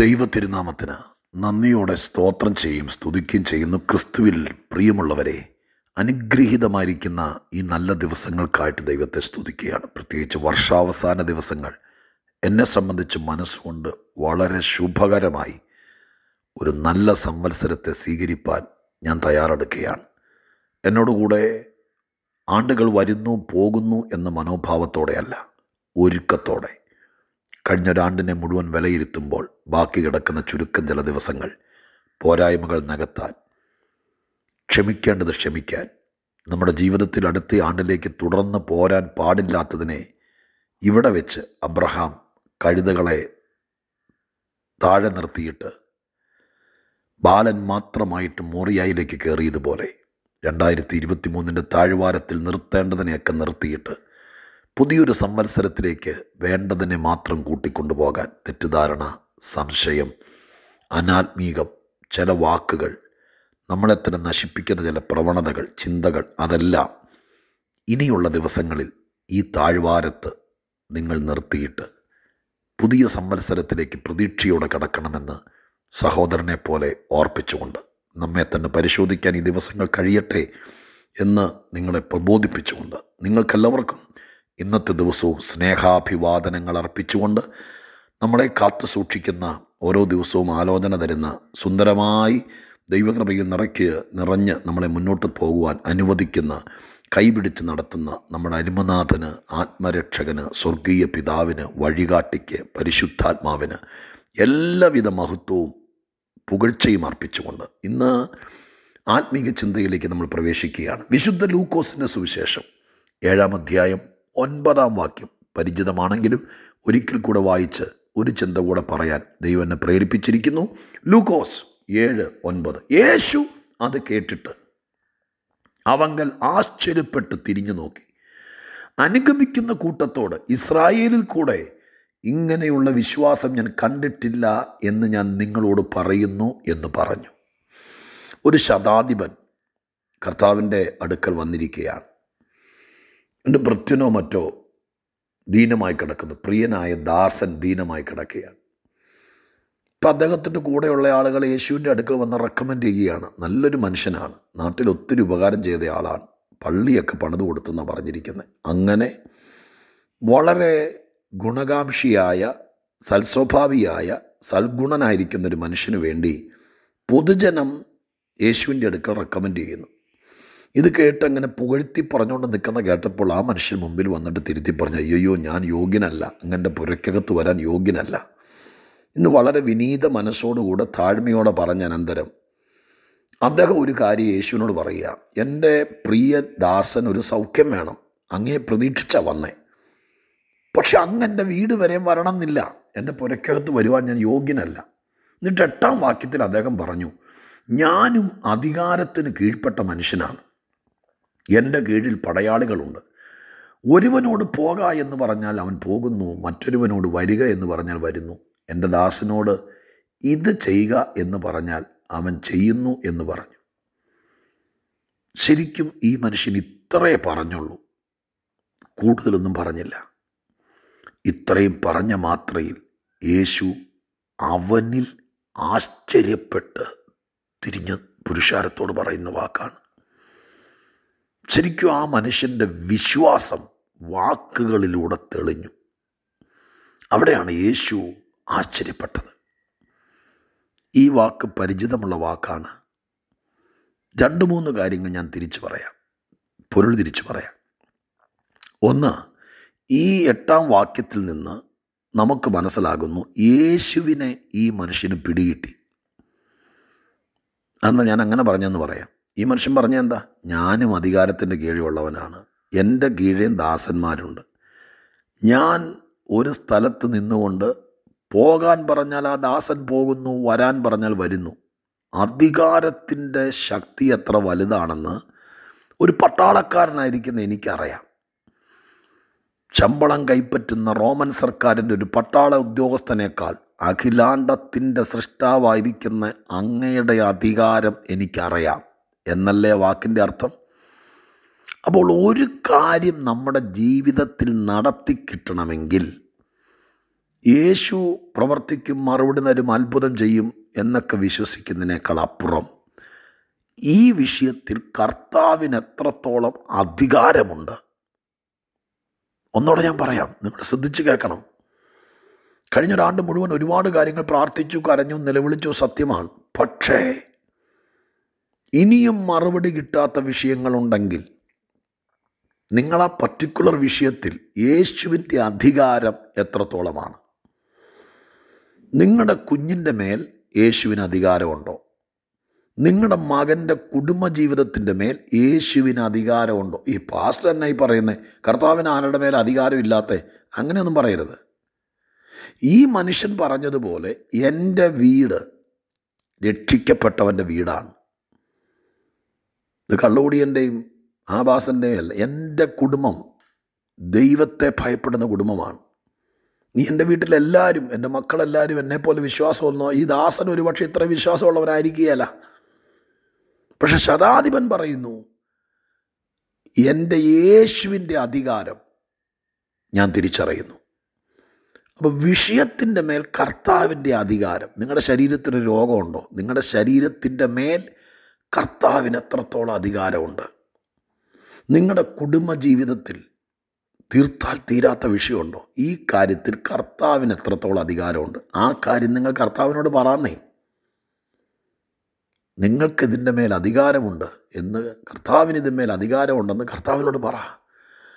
ദൈവ തിരുനാമത്തിന് നന്ദിയോടെ സ്തോത്രം ചെയ്യും സ്തുതിക്കുകയും ചെയ്യുന്നു ക്രിസ്തുവിൽ പ്രിയമുള്ളവരെ അനുഗ്രഹീതമായിരിക്കുന്ന ഈ നല്ല ദിവസങ്ങൾക്കായിട്ട് ദൈവത്തെ സ്തുതിക്കുകയാണ് പ്രത്യേകിച്ച് വർഷാവസാന ദിവസങ്ങൾ എന്നെ സംബന്ധിച്ച് മനസ്സുകൊണ്ട് വളരെ ശുഭകരമായി ഒരു നല്ല സംവത്സരത്തെ സ്വീകരിപ്പാൻ ഞാൻ തയ്യാറെടുക്കുകയാണ് എന്നോടുകൂടെ ആണ്ടുകൾ വരുന്നു പോകുന്നു എന്ന മനോഭാവത്തോടെയല്ല ഒരുക്കത്തോടെ കഴിഞ്ഞ ഒരാണ്ടിനെ മുഴുവൻ വിലയിരുത്തുമ്പോൾ ബാക്കി കിടക്കുന്ന ചുരുക്കം ചില ദിവസങ്ങൾ പോരായ്മകൾ നികത്താൻ ക്ഷമിക്കേണ്ടത് ക്ഷമിക്കാൻ നമ്മുടെ ജീവിതത്തിൽ അടുത്ത ആണ്ടിലേക്ക് തുടർന്ന് പോരാൻ പാടില്ലാത്തതിനെ ഇവിടെ വെച്ച് അബ്രഹാം കഴുതകളെ താഴെ നിർത്തിയിട്ട് ബാലൻ മാത്രമായിട്ട് മോറിയായിലേക്ക് കയറിയതുപോലെ രണ്ടായിരത്തി ഇരുപത്തി മൂന്നിൻ്റെ താഴ്വാരത്തിൽ നിർത്തേണ്ടതിനെയൊക്കെ നിർത്തിയിട്ട് പുതിയൊരു സംവത്സരത്തിലേക്ക് വേണ്ടതിനെ മാത്രം കൂട്ടിക്കൊണ്ടുപോകാൻ തെറ്റിദ്ധാരണ സംശയം അനാത്മീകം ചില വാക്കുകൾ നമ്മളെ തന്നെ നശിപ്പിക്കുന്ന ചില പ്രവണതകൾ ചിന്തകൾ അതെല്ലാം ഇനിയുള്ള ദിവസങ്ങളിൽ ഈ താഴ്വാരത്ത് നിങ്ങൾ നിർത്തിയിട്ട് പുതിയ സംവത്സരത്തിലേക്ക് പ്രതീക്ഷയോടെ കടക്കണമെന്ന് സഹോദരനെ പോലെ ഓർപ്പിച്ചുകൊണ്ട് നമ്മെ തന്നെ പരിശോധിക്കാൻ ഈ ദിവസങ്ങൾ കഴിയട്ടെ എന്ന് നിങ്ങളെ പ്രബോധിപ്പിച്ചുകൊണ്ട് നിങ്ങൾക്കെല്ലാവർക്കും ഇന്നത്തെ ദിവസവും സ്നേഹാഭിവാദനങ്ങൾ അർപ്പിച്ചുകൊണ്ട് നമ്മളെ കാത്തു സൂക്ഷിക്കുന്ന ഓരോ ദിവസവും ആലോചന തരുന്ന സുന്ദരമായി ദൈവകൃപയിൽ നിറയ്ക്ക് നിറഞ്ഞ് നമ്മളെ മുന്നോട്ട് പോകുവാൻ അനുവദിക്കുന്ന കൈപിടിച്ച് നടത്തുന്ന നമ്മുടെ അരുമനാഥന് ആത്മരക്ഷകന് സ്വർഗീയ പിതാവിന് വഴികാട്ടിക്ക് പരിശുദ്ധാത്മാവിന് എല്ലാവിധ മഹത്വവും പുകഴ്ചയും അർപ്പിച്ചുകൊണ്ട് ഇന്ന് ആത്മീക ചിന്തയിലേക്ക് നമ്മൾ പ്രവേശിക്കുകയാണ് വിശുദ്ധ ലൂക്കോസിൻ്റെ സുവിശേഷം ഏഴാം അധ്യായം ഒൻപതാം വാക്യം പരിചിതമാണെങ്കിലും ഒരിക്കൽ കൂടെ വായിച്ച് ഒരു ചിന്ത കൂടെ പറയാൻ ദൈവം എന്നെ പ്രേരിപ്പിച്ചിരിക്കുന്നു ലൂക്കോസ് ഏഴ് ഒൻപത് യേശു അത് കേട്ടിട്ട് അവങ്കൽ ആശ്ചര്യപ്പെട്ട് തിരിഞ്ഞു നോക്കി അനുഗമിക്കുന്ന കൂട്ടത്തോട് ഇസ്രായേലിൽ കൂടെ ഇങ്ങനെയുള്ള വിശ്വാസം ഞാൻ കണ്ടിട്ടില്ല എന്ന് ഞാൻ നിങ്ങളോട് പറയുന്നു എന്ന് പറഞ്ഞു ഒരു ശതാധിപൻ കർത്താവിൻ്റെ അടുക്കൽ വന്നിരിക്കുകയാണ് എൻ്റെ ഭൃത്യനോ മറ്റോ ദീനമായി കിടക്കുന്നു പ്രിയനായ ദാസൻ ദീനമായി കിടക്കുകയാണ് ഇപ്പം അദ്ദേഹത്തിൻ്റെ കൂടെയുള്ള ആളുകൾ യേശുവിൻ്റെ അടുക്കൽ വന്ന് റെക്കമെൻഡ് ചെയ്യുകയാണ് നല്ലൊരു മനുഷ്യനാണ് നാട്ടിൽ ഒത്തിരി ഉപകാരം ചെയ്ത ആളാണ് പള്ളിയൊക്കെ പണിത് കൊടുത്തെന്നാണ് പറഞ്ഞിരിക്കുന്നത് അങ്ങനെ വളരെ ഗുണകാംക്ഷിയായ സൽസ്വഭാവിയായ സൽഗുണനായിരിക്കുന്നൊരു മനുഷ്യന് വേണ്ടി പൊതുജനം യേശുവിൻ്റെ അടുക്കൽ റെക്കമെൻഡ് ചെയ്യുന്നു ഇത് കേട്ടങ്ങനെ പുകഴ്ത്തി പറഞ്ഞുകൊണ്ട് നിൽക്കുന്ന കേട്ടപ്പോൾ ആ മനുഷ്യൻ മുമ്പിൽ വന്നിട്ട് തിരുത്തി പറഞ്ഞു അയ്യോ ഞാൻ യോഗ്യനല്ല അങ്ങൻ്റെ പുരക്കകത്ത് വരാൻ യോഗ്യനല്ല ഇന്ന് വളരെ വിനീത മനസ്സോടുകൂടെ താഴ്മയോടെ പറഞ്ഞ അനന്തരം അദ്ദേഹം ഒരു കാര്യം യേശുവിനോട് പറയുക എൻ്റെ പ്രിയ ദാസൻ ഒരു സൗഖ്യം വേണം അങ്ങേ പ്രതീക്ഷിച്ച വന്നേ പക്ഷെ അങ്ങ് എൻ്റെ വീട് വരെ വരണം എന്നില്ല എൻ്റെ പുരക്കകത്ത് വരുവാൻ ഞാൻ യോഗ്യനല്ല എന്നിട്ട് എട്ടാം വാക്യത്തിൽ അദ്ദേഹം പറഞ്ഞു ഞാനും അധികാരത്തിന് കീഴ്പ്പെട്ട മനുഷ്യനാണ് എൻ്റെ കീഴിൽ പടയാളികളുണ്ട് ഒരുവനോട് പോക എന്ന് പറഞ്ഞാൽ അവൻ പോകുന്നു മറ്റൊരുവനോട് വരിക എന്ന് പറഞ്ഞാൽ വരുന്നു എൻ്റെ ദാസനോട് ഇത് ചെയ്യുക എന്ന് പറഞ്ഞാൽ അവൻ ചെയ്യുന്നു എന്ന് പറഞ്ഞു ശരിക്കും ഈ മനുഷ്യൻ ഇത്രയേ പറഞ്ഞുള്ളൂ കൂടുതലൊന്നും പറഞ്ഞില്ല ഇത്രയും പറഞ്ഞ മാത്രയിൽ യേശു അവനിൽ ആശ്ചര്യപ്പെട്ട് തിരിഞ്ഞ് പുരുഷാരത്തോട് പറയുന്ന വാക്കാണ് ശരിക്കും ആ മനുഷ്യൻ്റെ വിശ്വാസം വാക്കുകളിലൂടെ തെളിഞ്ഞു അവിടെയാണ് യേശു ആശ്ചര്യപ്പെട്ടത് ഈ വാക്ക് പരിചിതമുള്ള വാക്കാണ് രണ്ട് മൂന്ന് കാര്യങ്ങൾ ഞാൻ തിരിച്ചു പറയാം പൊരുൾ തിരിച്ചു പറയാം ഒന്ന് ഈ എട്ടാം വാക്യത്തിൽ നിന്ന് നമുക്ക് മനസ്സിലാകുന്നു യേശുവിനെ ഈ മനുഷ്യന് പിടികിട്ടി അന്ന് ഞാൻ അങ്ങനെ പറഞ്ഞെന്ന് പറയാം ഈ മനുഷ്യൻ പറഞ്ഞ എന്താ ഞാനും അധികാരത്തിൻ്റെ കീഴിലുള്ളവനാണ് എൻ്റെ കീഴേയും ദാസന്മാരുണ്ട് ഞാൻ ഒരു സ്ഥലത്ത് നിന്നുകൊണ്ട് പോകാൻ പറഞ്ഞാൽ ആ ദാസൻ പോകുന്നു വരാൻ പറഞ്ഞാൽ വരുന്നു അധികാരത്തിൻ്റെ ശക്തി എത്ര വലുതാണെന്ന് ഒരു പട്ടാളക്കാരനായിരിക്കുന്ന എനിക്കറിയാം ശമ്പളം കൈപ്പറ്റുന്ന റോമൻ സർക്കാരിൻ്റെ ഒരു പട്ടാള ഉദ്യോഗസ്ഥനേക്കാൾ അഖിലാണ്ടത്തിൻ്റെ സൃഷ്ടാവായിരിക്കുന്ന അങ്ങയുടെ അധികാരം എനിക്കറിയാം എന്നല്ലേ വാക്കിൻ്റെ അർത്ഥം അപ്പോൾ ഒരു കാര്യം നമ്മുടെ ജീവിതത്തിൽ നടത്തി കിട്ടണമെങ്കിൽ യേശു പ്രവർത്തിക്കും മറുപടി തരും അത്ഭുതം ചെയ്യും എന്നൊക്കെ വിശ്വസിക്കുന്നതിനേക്കാൾ അപ്പുറം ഈ വിഷയത്തിൽ കർത്താവിന് എത്രത്തോളം അധികാരമുണ്ട് ഒന്നോടെ ഞാൻ പറയാം നിങ്ങൾ ശ്രദ്ധിച്ച് കേൾക്കണം കഴിഞ്ഞൊരാണ്ട് മുഴുവൻ ഒരുപാട് കാര്യങ്ങൾ പ്രാർത്ഥിച്ചു കരഞ്ഞു നിലവിളിച്ചു സത്യമാണ് പക്ഷേ ഇനിയും മറുപടി കിട്ടാത്ത വിഷയങ്ങളുണ്ടെങ്കിൽ നിങ്ങൾ ആ പർട്ടിക്കുലർ വിഷയത്തിൽ യേശുവിൻ്റെ അധികാരം എത്രത്തോളമാണ് നിങ്ങളുടെ കുഞ്ഞിൻ്റെ മേൽ യേശുവിന് അധികാരമുണ്ടോ നിങ്ങളുടെ മകൻ്റെ കുടുംബജീവിതത്തിൻ്റെ മേൽ യേശുവിന് അധികാരമുണ്ടോ ഈ പാസ്റ്റർ തന്നെ ഈ പറയുന്നത് കർത്താവിന് ആരുടെ മേൽ അധികാരമില്ലാത്ത അങ്ങനെയൊന്നും പറയരുത് ഈ മനുഷ്യൻ പറഞ്ഞതുപോലെ എൻ്റെ വീട് രക്ഷിക്കപ്പെട്ടവൻ്റെ വീടാണ് ഇത് കള്ളോടിയൻ്റെയും ആവാസൻ്റെയും അല്ല എൻ്റെ കുടുംബം ദൈവത്തെ ഭയപ്പെടുന്ന കുടുംബമാണ് നീ എൻ്റെ വീട്ടിലെല്ലാവരും എൻ്റെ മക്കളെല്ലാവരും എന്നെപ്പോലെ വിശ്വാസമൊന്നോ ഈ ദാസൻ ഒരുപക്ഷെ ഇത്ര വിശ്വാസമുള്ളവരായിരിക്കുകയല്ല പക്ഷെ ശതാധിപൻ പറയുന്നു എൻ്റെ യേശുവിൻ്റെ അധികാരം ഞാൻ തിരിച്ചറിയുന്നു അപ്പോൾ വിഷയത്തിൻ്റെ മേൽ കർത്താവിൻ്റെ അധികാരം നിങ്ങളുടെ ശരീരത്തിന് രോഗമുണ്ടോ നിങ്ങളുടെ ശരീരത്തിൻ്റെ മേൽ കർത്താവിന് എത്രത്തോളം അധികാരമുണ്ട് നിങ്ങളുടെ കുടുംബ ജീവിതത്തിൽ തീർത്താൽ തീരാത്ത വിഷയമുണ്ടോ ഈ കാര്യത്തിൽ കർത്താവിന് എത്രത്തോളം അധികാരമുണ്ട് ആ കാര്യം നിങ്ങൾ കർത്താവിനോട് പറയാന്നേ നിങ്ങൾക്കിതിൻ്റെ മേൽ അധികാരമുണ്ട് എന്ന് കർത്താവിന് ഇതിന്മേൽ അധികാരമുണ്ടെന്ന് കർത്താവിനോട് പറ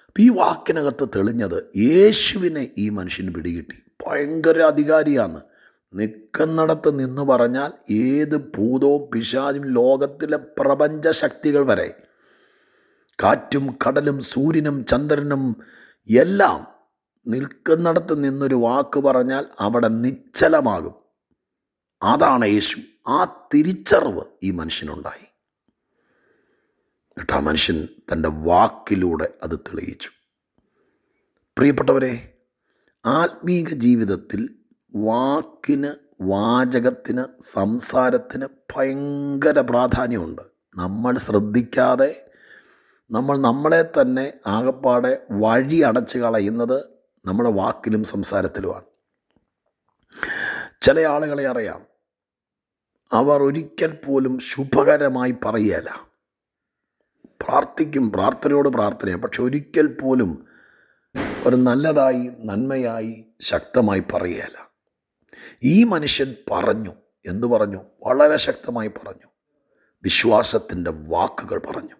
അപ്പം ഈ വാക്കിനകത്ത് തെളിഞ്ഞത് യേശുവിനെ ഈ മനുഷ്യന് പിടികിട്ടി ഭയങ്കര അധികാരിയാണ് നിൽക്കുന്നിടത്ത് നിന്ന് പറഞ്ഞാൽ ഏത് ഭൂതവും പിശാചും ലോകത്തിലെ പ്രപഞ്ച ശക്തികൾ വരെ കാറ്റും കടലും സൂര്യനും ചന്ദ്രനും എല്ലാം നിൽക്കുന്നിടത്ത് നിന്നൊരു വാക്ക് പറഞ്ഞാൽ അവിടെ നിശ്ചലമാകും അതാണ് യേശു ആ തിരിച്ചറിവ് ഈ മനുഷ്യനുണ്ടായി എന്നിട്ട് ആ മനുഷ്യൻ തൻ്റെ വാക്കിലൂടെ അത് തെളിയിച്ചു പ്രിയപ്പെട്ടവരെ ആത്മീക ജീവിതത്തിൽ വാക്കിന് വാചകത്തിന് സംസാരത്തിന് ഭയങ്കര പ്രാധാന്യമുണ്ട് നമ്മൾ ശ്രദ്ധിക്കാതെ നമ്മൾ നമ്മളെ തന്നെ ആകപ്പാടെ വഴി അടച്ചു കളയുന്നത് നമ്മുടെ വാക്കിലും സംസാരത്തിലുമാണ് ചില ആളുകളെ അറിയാം അവർ ഒരിക്കൽ പോലും ശുഭകരമായി പറയുകയില്ല പ്രാർത്ഥിക്കും പ്രാർത്ഥനയോട് പ്രാർത്ഥനയാണ് പക്ഷെ ഒരിക്കൽ പോലും ഒരു നല്ലതായി നന്മയായി ശക്തമായി പറയുകയില്ല ഈ മനുഷ്യൻ പറഞ്ഞു എന്ന് പറഞ്ഞു വളരെ ശക്തമായി പറഞ്ഞു വിശ്വാസത്തിൻ്റെ വാക്കുകൾ പറഞ്ഞു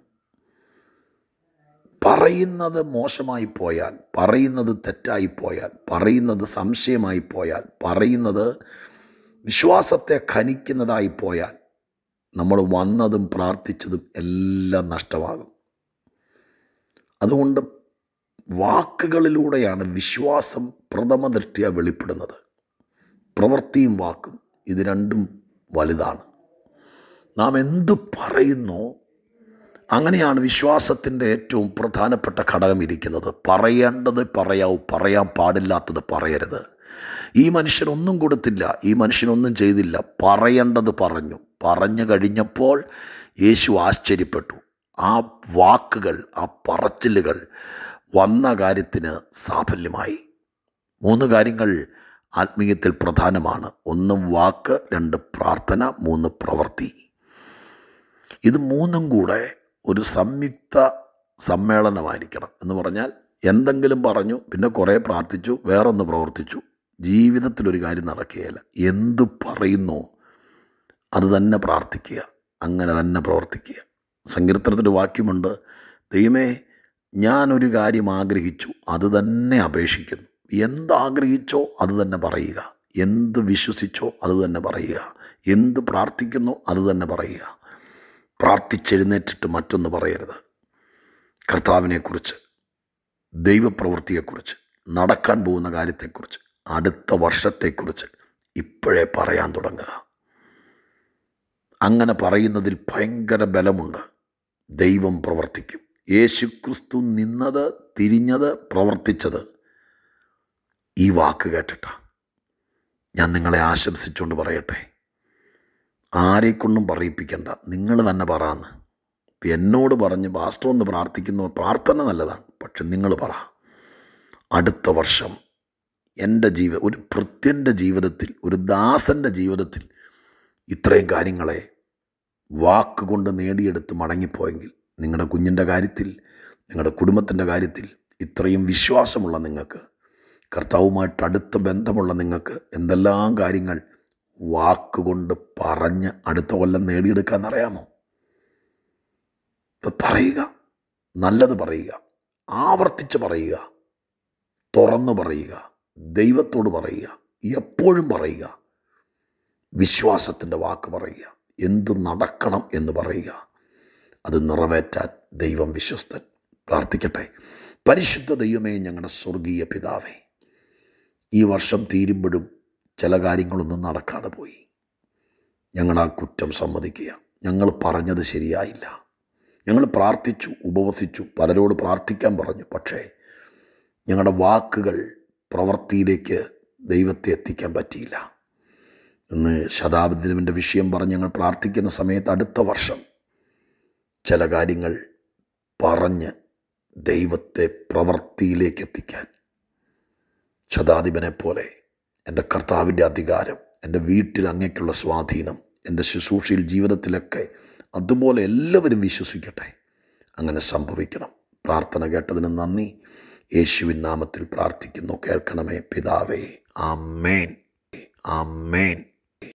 പറയുന്നത് മോശമായി പോയാൽ പറയുന്നത് തെറ്റായി പോയാൽ പറയുന്നത് സംശയമായി പോയാൽ പറയുന്നത് വിശ്വാസത്തെ ഖനിക്കുന്നതായി പോയാൽ നമ്മൾ വന്നതും പ്രാർത്ഥിച്ചതും എല്ലാം നഷ്ടമാകും അതുകൊണ്ട് വാക്കുകളിലൂടെയാണ് വിശ്വാസം പ്രഥമ ദൃഷ്ടിയ വെളിപ്പെടുന്നത് പ്രവൃത്തിയും വാക്കും ഇത് രണ്ടും വലുതാണ് നാം എന്തു പറയുന്നു അങ്ങനെയാണ് വിശ്വാസത്തിൻ്റെ ഏറ്റവും പ്രധാനപ്പെട്ട ഘടകം ഇരിക്കുന്നത് പറയേണ്ടത് പറയാവൂ പറയാൻ പാടില്ലാത്തത് പറയരുത് ഈ മനുഷ്യനൊന്നും കൊടുത്തില്ല ഈ മനുഷ്യനൊന്നും ചെയ്തില്ല പറയേണ്ടത് പറഞ്ഞു പറഞ്ഞു കഴിഞ്ഞപ്പോൾ യേശു ആശ്ചര്യപ്പെട്ടു ആ വാക്കുകൾ ആ പറച്ചിലുകൾ വന്ന കാര്യത്തിന് സാഫല്യമായി മൂന്ന് കാര്യങ്ങൾ ആത്മീയത്തിൽ പ്രധാനമാണ് ഒന്ന് വാക്ക് രണ്ട് പ്രാർത്ഥന മൂന്ന് പ്രവൃത്തി ഇത് മൂന്നും കൂടെ ഒരു സംയുക്ത സമ്മേളനമായിരിക്കണം എന്ന് പറഞ്ഞാൽ എന്തെങ്കിലും പറഞ്ഞു പിന്നെ കുറേ പ്രാർത്ഥിച്ചു വേറൊന്ന് പ്രവർത്തിച്ചു ജീവിതത്തിലൊരു കാര്യം നടക്കുകയല്ല എന്തു പറയുന്നു അത് തന്നെ പ്രാർത്ഥിക്കുക അങ്ങനെ തന്നെ പ്രവർത്തിക്കുക സങ്കീർത്തനത്തിൻ്റെ വാക്യമുണ്ട് ദൈവമേ ഞാനൊരു കാര്യം ആഗ്രഹിച്ചു അത് തന്നെ അപേക്ഷിക്കുന്നു എന്താഗ്രഹിച്ചോ അത് തന്നെ പറയുക എന്ത് വിശ്വസിച്ചോ അത് തന്നെ പറയുക എന്ത് പ്രാർത്ഥിക്കുന്നോ അത് തന്നെ പറയുക പ്രാർത്ഥിച്ചെഴുന്നേറ്റിട്ട് മറ്റൊന്ന് പറയരുത് കർത്താവിനെക്കുറിച്ച് ദൈവപ്രവൃത്തിയെക്കുറിച്ച് നടക്കാൻ പോകുന്ന കാര്യത്തെക്കുറിച്ച് അടുത്ത വർഷത്തെക്കുറിച്ച് ഇപ്പോഴേ പറയാൻ തുടങ്ങുക അങ്ങനെ പറയുന്നതിൽ ഭയങ്കര ബലമുണ്ട് ദൈവം പ്രവർത്തിക്കും യേശുക്രിസ്തു നിന്നത് തിരിഞ്ഞത് പ്രവർത്തിച്ചത് ഈ വാക്ക് കേട്ടിട്ടാണ് ഞാൻ നിങ്ങളെ ആശംസിച്ചുകൊണ്ട് പറയട്ടെ ആരെക്കൊണ്ടും പറയിപ്പിക്കണ്ട നിങ്ങൾ തന്നെ പറയാന്ന് എന്നോട് പറഞ്ഞ് ഭാസ്റ്റർ ഒന്ന് പ്രാർത്ഥിക്കുന്ന പ്രാർത്ഥന നല്ലതാണ് പക്ഷെ നിങ്ങൾ പറ അടുത്ത വർഷം എൻ്റെ ജീവ ഒരു ഭൃത്യൻ്റെ ജീവിതത്തിൽ ഒരു ദാസൻ്റെ ജീവിതത്തിൽ ഇത്രയും കാര്യങ്ങളെ വാക്കുകൊണ്ട് നേടിയെടുത്ത് മടങ്ങിപ്പോയെങ്കിൽ നിങ്ങളുടെ കുഞ്ഞിൻ്റെ കാര്യത്തിൽ നിങ്ങളുടെ കുടുംബത്തിൻ്റെ കാര്യത്തിൽ ഇത്രയും വിശ്വാസമുള്ള നിങ്ങൾക്ക് കർത്താവുമായിട്ട് അടുത്ത ബന്ധമുള്ള നിങ്ങൾക്ക് എന്തെല്ലാം കാര്യങ്ങൾ വാക്കുകൊണ്ട് പറഞ്ഞ് അടുത്ത കൊല്ലം നേടിയെടുക്കാൻ അറിയാമോ പറയുക നല്ലത് പറയുക ആവർത്തിച്ച് പറയുക തുറന്നു പറയുക ദൈവത്തോട് പറയുക എപ്പോഴും പറയുക വിശ്വാസത്തിൻ്റെ വാക്ക് പറയുക എന്ത് നടക്കണം എന്ന് പറയുക അത് നിറവേറ്റാൻ ദൈവം വിശ്വസ്തൻ പ്രാർത്ഥിക്കട്ടെ പരിശുദ്ധ ദൈവമേ ഞങ്ങളുടെ സ്വർഗീയ പിതാവേ ഈ വർഷം തീരുമ്പോഴും ചില കാര്യങ്ങളൊന്നും നടക്കാതെ പോയി ഞങ്ങൾ ആ കുറ്റം സമ്മതിക്കുക ഞങ്ങൾ പറഞ്ഞത് ശരിയായില്ല ഞങ്ങൾ പ്രാർത്ഥിച്ചു ഉപവസിച്ചു പലരോട് പ്രാർത്ഥിക്കാൻ പറഞ്ഞു പക്ഷേ ഞങ്ങളുടെ വാക്കുകൾ പ്രവൃത്തിയിലേക്ക് ദൈവത്തെ എത്തിക്കാൻ പറ്റിയില്ല ഇന്ന് ശതാബ്ദിനവിൻ്റെ വിഷയം പറഞ്ഞ് ഞങ്ങൾ പ്രാർത്ഥിക്കുന്ന സമയത്ത് അടുത്ത വർഷം ചില കാര്യങ്ങൾ പറഞ്ഞ് ദൈവത്തെ പ്രവൃത്തിയിലേക്ക് എത്തിക്കാൻ ശതാധിപനെ പോലെ എൻ്റെ കർത്താവിൻ്റെ അധികാരം എൻ്റെ വീട്ടിൽ അങ്ങേക്കുള്ള സ്വാധീനം എൻ്റെ ശുശ്രൂഷയിൽ ജീവിതത്തിലൊക്കെ അതുപോലെ എല്ലാവരും വിശ്വസിക്കട്ടെ അങ്ങനെ സംഭവിക്കണം പ്രാർത്ഥന കേട്ടതിന് നന്ദി യേശുവിൻ നാമത്തിൽ പ്രാർത്ഥിക്കുന്നു കേൾക്കണമേ പിതാവേ ആമേൻ ആമേൻ